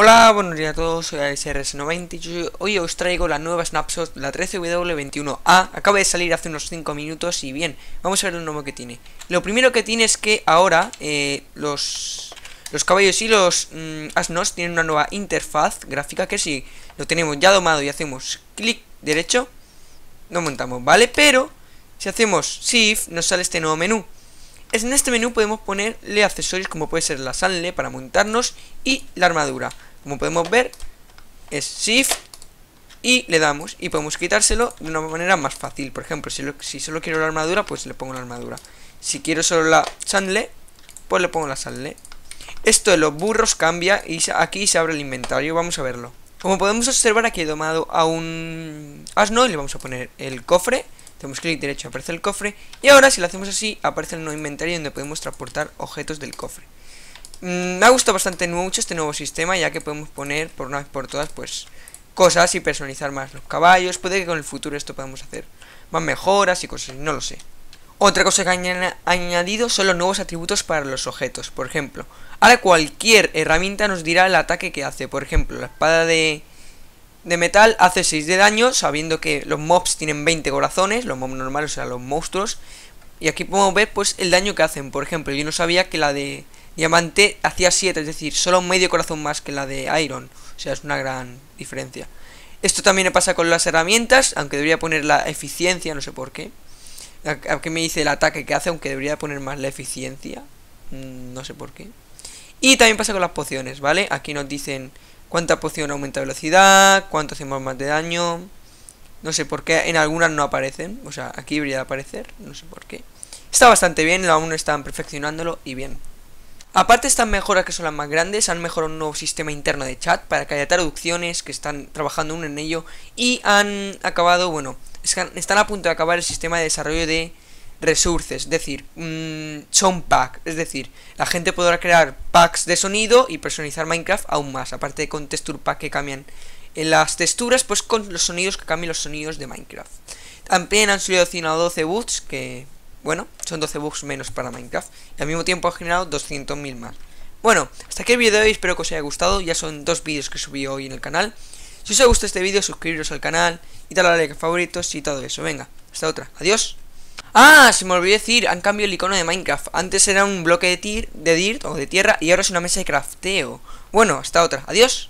Hola, buenos días a todos, soy ASRS90 y hoy os traigo la nueva snapshot, la 13W21A, acaba de salir hace unos 5 minutos y bien, vamos a ver lo nuevo que tiene. Lo primero que tiene es que ahora eh, los, los caballos y los mm, asnos tienen una nueva interfaz gráfica que si lo tenemos ya domado y hacemos clic derecho, Nos montamos, ¿vale? Pero si hacemos shift nos sale este nuevo menú. En este menú podemos ponerle accesorios como puede ser la sanle para montarnos y la armadura. Como podemos ver, es Shift y le damos. Y podemos quitárselo de una manera más fácil. Por ejemplo, si, solo quiero la armadura, pues le pongo la armadura. Si quiero solo la sandle, pues le pongo la sandle. Esto de los burros cambia y aquí se abre el inventario. Vamos a verlo. Como podemos observar, aquí he domado a un asno y le vamos a poner el cofre. Hacemos clic derecho, aparece el cofre. Y ahora, si lo hacemos así, aparece el nuevo inventario donde podemos transportar objetos del cofre. Mm, me ha gustado bastante mucho este nuevo sistema, ya que podemos poner por una vez por todas, pues, cosas y personalizar más los caballos. Puede que con el futuro esto podamos hacer más mejoras y cosas, no lo sé. Otra cosa que han añadido son los nuevos atributos para los objetos. Por ejemplo, ahora cualquier herramienta nos dirá el ataque que hace. Por ejemplo, la espada de, de metal hace 6 de daño, sabiendo que los mobs tienen 20 corazones, los mobs normales, o sea, los monstruos. Y aquí podemos ver pues el daño que hacen. Por ejemplo, yo no sabía que la de Diamante hacía 7, es decir, solo medio corazón más que la de Iron. O sea, es una gran diferencia. Esto también pasa con las herramientas, aunque debería poner la eficiencia, no sé por qué. Aquí me dice el ataque que hace, aunque debería poner más la eficiencia. Mm, no sé por qué. Y también pasa con las pociones, ¿vale? Aquí nos dicen cuánta poción aumenta velocidad, cuánto hacemos más de daño. No sé por qué, en algunas no aparecen. O sea, aquí debería aparecer, no sé por qué. Está bastante bien, aún están perfeccionándolo y bien. Aparte están estas mejoras que son las más grandes, han mejorado un nuevo sistema interno de chat para que haya traducciones, que están trabajando uno en ello, y han acabado, bueno, están a punto de acabar el sistema de desarrollo de resources, es decir, mmm, pack, es decir, la gente podrá crear packs de sonido y personalizar Minecraft aún más, aparte de con texture pack que cambian en las texturas, pues con los sonidos que cambian los sonidos de Minecraft. También han subido 12 boots, que bueno, son 12 bugs menos para Minecraft. Y al mismo tiempo ha generado 200.000 más. Bueno, hasta aquí el vídeo de hoy, espero que os haya gustado. Ya son dos vídeos que subí hoy en el canal. Si os ha gustado este vídeo, suscribiros al canal, y a like a favoritos y todo eso. Venga, hasta otra. Adiós. Ah, se me olvidó decir, han cambiado el icono de Minecraft. Antes era un bloque de, tir de dirt o de tierra y ahora es una mesa de crafteo. Bueno, hasta otra. Adiós.